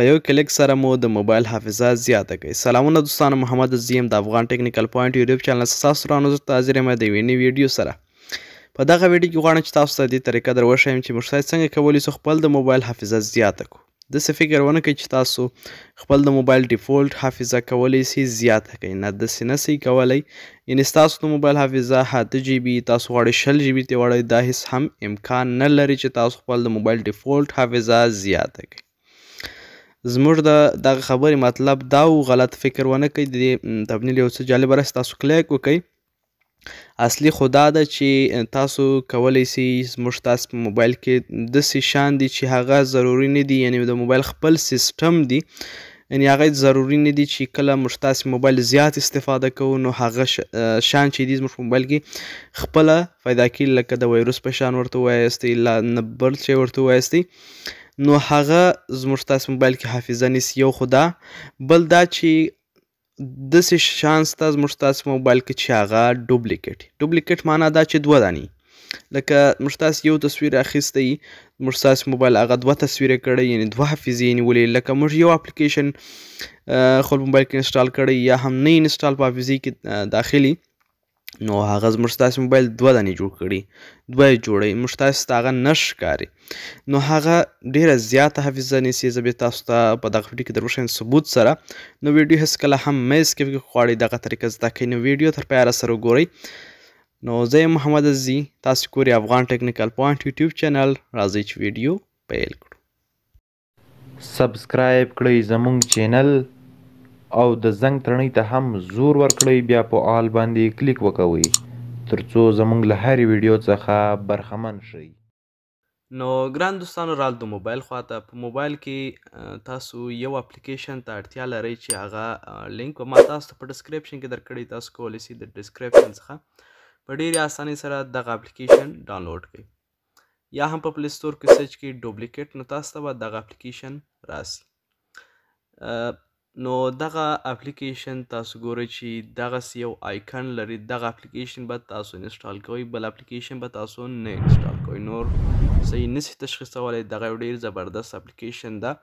په یو کلیک سره مو د موبایل حافظه زیاته کوي سلامونه دوستانو محمد عظیم د افغان ټیکنیکل پوینټ یوټیوب چینل ساسو رانو زه حاضر یم د ویني ویډیو سره په دغه ویډیو کې غواړم چې تاسو ته دې طریقه دروښیم چې موږ څنګه کولی شو خپل د موبایل حافظه زیاته کړو داسې فکر ونه کړئ چې تاسو خپل د موبایل ډیفولت حافظه کولی سي زیاته کړئ نه داسې نسی کولی یعنې ستاسو د موبایل حافظه اته جی بي تاسو غواړئ شل جی بي ته وړئ دا هیڅ هم امکان نه لري چې تاسو خپل د موبایل ډیفولت حافظه زیاته کړئ زموږ د دغه خبرې مطلب دا و غلط فکر ونه کړئ د دې تبنیل یو څه جالبه راځي تاسو کلیک وکړئ اصلي خدا ده چې تاسو کولی سي زموږ تاسو په موبایل کې داسې شان دي چې هغه ضروري نه دي یعنی د موبایل خپل سیستم دی یعنی هغه ضروری نه دي چې کله موږ تاسو موبایل زیات استفاده کوو نو هغه شان چې دي زموږ موبایل کې خپل فایده کې لکه د وایروس په شان ورته وایستي لا نه بل شي ورته وایستي نو هغه زموږ تاسو موبایل کې حافظه نیسي یو خدا بل دا چې داسې شانس تا زموږ تاسو موبایل کې چې هغه ډوپلیکیټ ډوپلیکیټ معنا دا چې دوه دانی لکه موږ تاسو یو تصویر اخیستی موږ تاسو موبایل هغه دوه تصویره کړی یعنی دوه حافظې نیولې لکه موږ یو اپلیکیشن خپل موبایل کې انسټال کړی یا هم نه انسټال په حافظې کې داخلي نو هغه زموږ ستاسو موبایل دوه دانې جوړ کړي دوه یې جوړوي موږ تاسو ته هغه نه ښکاري نو هغه ډیره زیاته حافظه نیسي زه به تاسو ته په دغه ویډیو کې دروښیم ثبوت سره نو ویډیو هیڅکله هم مس کوي که غواړئ دغه طریقه زده کړئ نو ویډیو تر پایه سره وګورئ نو زه محمد عزي تاسو کوري افغان ټیکنیکل پوینټ یوټیوب چینل راځئ چې ویډیو پیل کړو سبسکرایب کړئ زموږ چینل او د زنګ تڼۍ ته هم زور ورکړئ بیا په آل باندې کلیک وکوئ ترڅو زموږ له هرې ویډیو څخه برخمن شئ نو ګران دوستانو رال د موبایل خواته په موبایل کې تاسو یو اپلیکیشن ته اړتیا لرئ چې هغه لینک ما تاسو په ډسکرپشن کې درکړی تاسو کولی سئ د ډسکرپشن څخه په ډېرې اسانۍ سره دغه اپلیکیشن ډاونلوډ کړئ یا هم په پلی سٹور کې سرچ کړئ ډوپلیکیټ نو تاسو ته به دغه اپلیکیشن راسي نو دغه اپلیکیشن تاسو ګورئ چې دغسې یو آیکن لري دغه اپلیکیشن به تاسو انسټال کوئ بل اپلیکیشن به تاسو نه انسټال کوئ نور صحیح نسی تشخیصولی دغه یو ډېر زبردست اپلیکیشن ده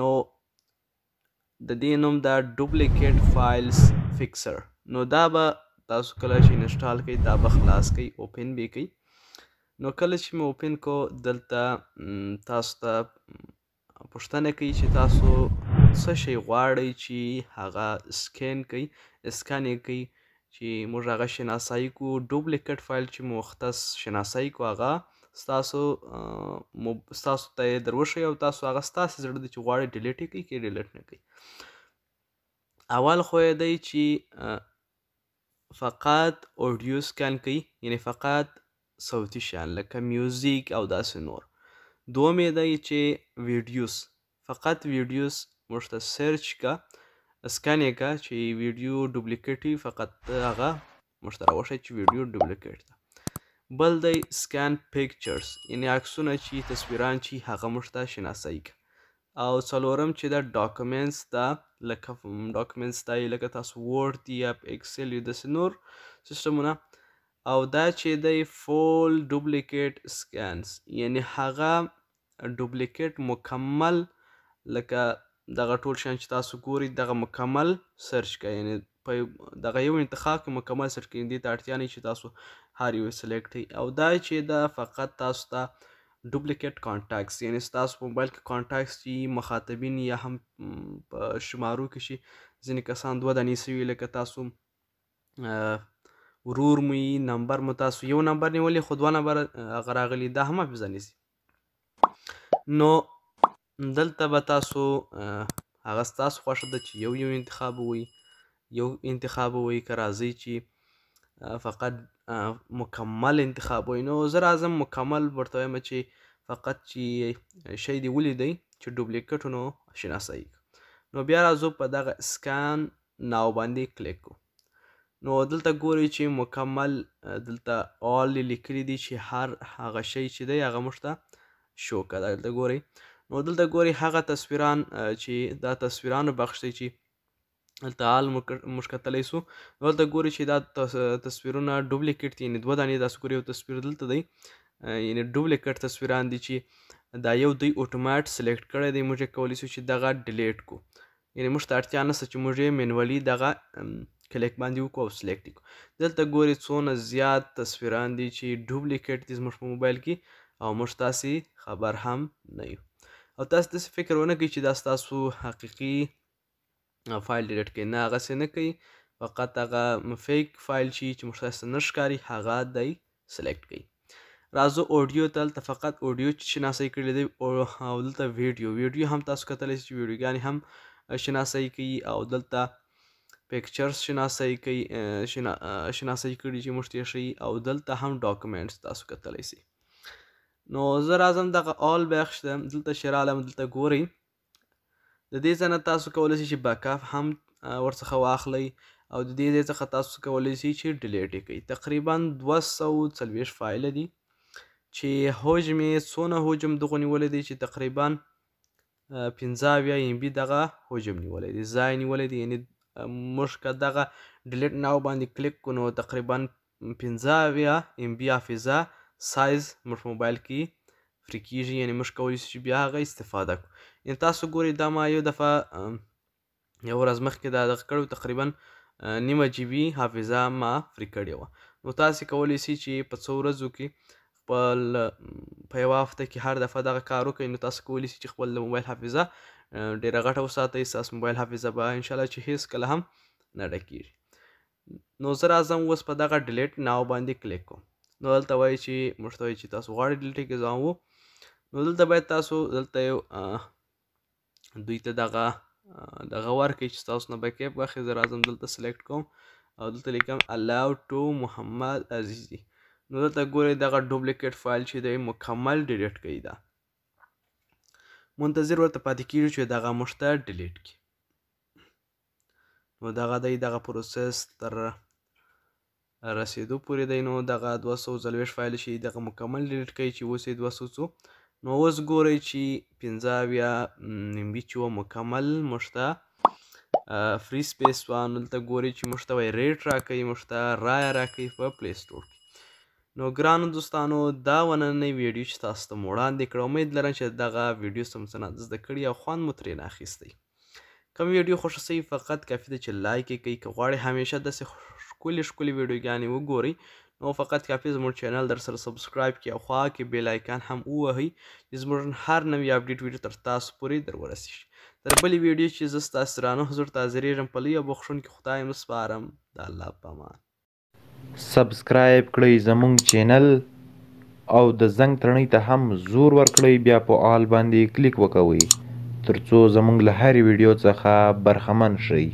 نو د دې نوم دا ډوپلیکیټ فایلز فکسر نو دا به تاسو کله چې انسټال کوئ دا به خلاص کوئ اوپن به کوئ نو کله چې مې اوپن کو دلته تاسو ته پوښتنه کوي چې تاسو څه شی غواړئ چې هغه سکین کوي اسکان یې کوي چې موږ هغه شناسایی کو ډوپلیکیټ فایل چې مختص شناسایی کو هغه ستاسو ستاسو ته دروښي او تاسو هغه ستاسو زړه دي چې غواړئ ډیلیټ کوي کې ډیلیټ نه کوي اول خو دی چې فقط اودیو سکان کوي یعنی فقط صوتي شیان لکه میوزیک او داسې نور دوم یې دی چې ویډیوز فقط ویډیوز موږ ته سرچ کا اسکان یې کا چې ویډیو ډوپلیکیټ فقط هغه موږ ته راوښیي چې ویډیو ډوپلیکیټ ده بل دی سکان پکچرز یعنې عکسونه چې تصویران چې هغه موږ ته شناسایي کا او څلورم چې دا ډاکومنټس دا لکه ډاکومنټس دا لکه تاسو ورډ دی یا اکسل یا داسې نور سیسټمونه او دا چې دی فول ډوپلیکیټ سکانس یعنی هغه ډوپلیکیټ مکمل لکه دغه ټول شیان چې تاسو ګوري دغه مکمل سرچ کړئ یعنی په دغه یو انتخاب کې مکمل سرچ کړئ دې ته اړتیا نه چې تاسو هر یو سلیکټ کړئ او دا چې دا فقط تاسو ته تا ډوپلیکیټ کانټاکټس یعنی تاسو په موبایل کې کانټاکټس چې مخاطبین یا هم په شمارو کې شي ځینې کسان دوه دانې سوي لکه تاسو ورور مو نمبر مو تاسو یو نمبر نیولې خو دوه نمبر هغه راغلي دا هم حافظه نیسي نو دلته به تاسو هغه ستاسو خوښه ده چې یو یو انتخابوئ یو انتخابوئ که راځئ چې فقط مکمل انتخابوئ نو زه راځم مکمل ورته وایم چې فقط چې شی دې ولیدئ چې ډوپلیکټ نو شناسایي نو بیا راځو په دغه اسکان ناو باندې کلیک کوو نو دلته ګوري چې مکمل دلته آل لیکلي دي چې هر هغه شی چې دی هغه موږ ته شو کړه دلته ګورئ نو دلته ګوري هغه تصویران چې دا تصویرانو بخش دی چې دلته حال موږ کتلی سو دلته ګوري چې دا تصویرونه ډوپلیکیټ دي یعنې دوه دانې داسې ګوري یو تصویر دلته دی یعنې ډوپلیکیټ تصویران دي چې دا یو دوی اتومات سلیکټ کړی دی موږ کولی سو چې دغه ډیلیټ کو یعنې موږ ته اړتیا نسته چې موږ یې منولي دغه کلیک باندې وکړو او سلیکټ یې کړو دلته ګوري څونه زیات تصویران دي چې ډوپلیکیټ دي زموږ په موبایل کې او موږ تاسې خبر هم نه یو او تاسو داسې فکر ونه کوئ چې دا ستاسو حقیقي فایل ډیلیټ کوي نه هغسې نه کوي فقط هغه فیک فایل چې چې موږ تاسو نه ښکاري هغه دی سلیکټ کوي راځو اوډیو ته هلته فقط اوډیو شناسۍ کړی دی او دلته ویډیو ویډیو هم تاسو کتلی چې ویډیوګانې هم شناسۍ کوي او دلته پکچرز شناسۍ کوي شناسۍ کړي چې موږ ته ښیي او دلته هم ډاکومنټس تاسو کتلی سئ نو زه راځم دغه آل بخش ته دلته شرالم دلته ګورئ د دې ځنه تاسو کولی شئ چې بکاف هم ورڅخه واخلئ او د دې ځای څخه تاسو کولی شئ چې ډیلیټ یې کړئ تقریبا دوه سوه څلوېښت فایله دي چې حجم یې څونه حجم دغه نیولی دی چې تقریبا پنځه اویا ایم بي دغه حجم نیولی دی ځای نیولی دی یعنې موږ که دغه ډیلیټ ناو باندې کلیک کړو نو تقریبا پنځه اویا ایم بي حافظه سایز موږ په موبایل کې فری کیږي یعنی موږ کولی شو چې بیا هغه استفاده کړو یعنی تاسو ګورئ دا ما یو دفعه یو ورځ مخکې دا دغه کړو تقریبا نیمه جی بي حافظه ما فری کړې وه نو تاسو کولی سئ چې په څو ورځو کې خپل په یوه هفته کې هر دفعه دغه کار وکړئ نو تاسو کولی سئ چې خپل د موبایل حافظه ډېره غټه وساتئ ستاسو موبایل حافظه به انشاءالله چې هیڅکله هم نه ډکېږي نو زه راځم اوس په دغه ډیلیټ ناو باندې کلیک کوم نو دلته وایي چې موږ ته وایي چې تاسو غواړئ ډیلیټ اگزام وو نو دلته باید تاسو دلته یو دوی ته دغه دغه ورکړئ چې تاسو نه بیکپ واخلئ زه راځم دلته سلیکټ کوم او دلته لیکم الاو ټو محمد عزیزي نو دلته ګورئ دغه ډوپلیکیټ فایل چې دی مکمل ډیلیټ کړئ دا منتظر ورته پاتې کیږو چې دغه مشته ډیلیټ کی نو دغه د دغه پروسس تر رسیدو پورې دی نو دغه دوه سوه څلوېښت فایل شي دغه مکمل ډیلیټ کوي چې اوس یې دوه سوه څو نو اوس ګورئ چې پنځه اویا ام بي چې وه مکمل موږ ته فری سپیس وه نو دلته ګورئ چې موږ ته وایي ریټ راکوي موږ ته رایه راکوي په پلی سټور کې نو ګرانو دوستانو دا ونننی ویډیو چې تاسو ته وړاندې کړ امید لرم چې دغه ویډیو سم سنات زده کړی او خوند مو ترې اخیستی کوم ویډیو خوښ سي فقط کافي ده چې لایک یې کړئ که غواړئ همیشه داسې ښکلې ښکلې ویډیوګانې وګورئ نو فقط کافي زموږ چینل در سره سبسکرایب کړئ او خوا کې بیل آیکان هم ووهئ چې زموږ هر نوی اپډیټ ویډیو تر تاسو پورې در ورسیږي تر بلې ویډیو چې زه ستاسو رانه حضور ته حاضرېږم په لویه بخښونکي خدای م سپارم د الله په امان سبسکرایب کړئ زموږ چینل او د زنګ تڼۍ ته هم زور ورکړئ بیا په آل باندې کلیک وکوئ ترڅو زموږ له هرې ویډیو څخه برخمن شئ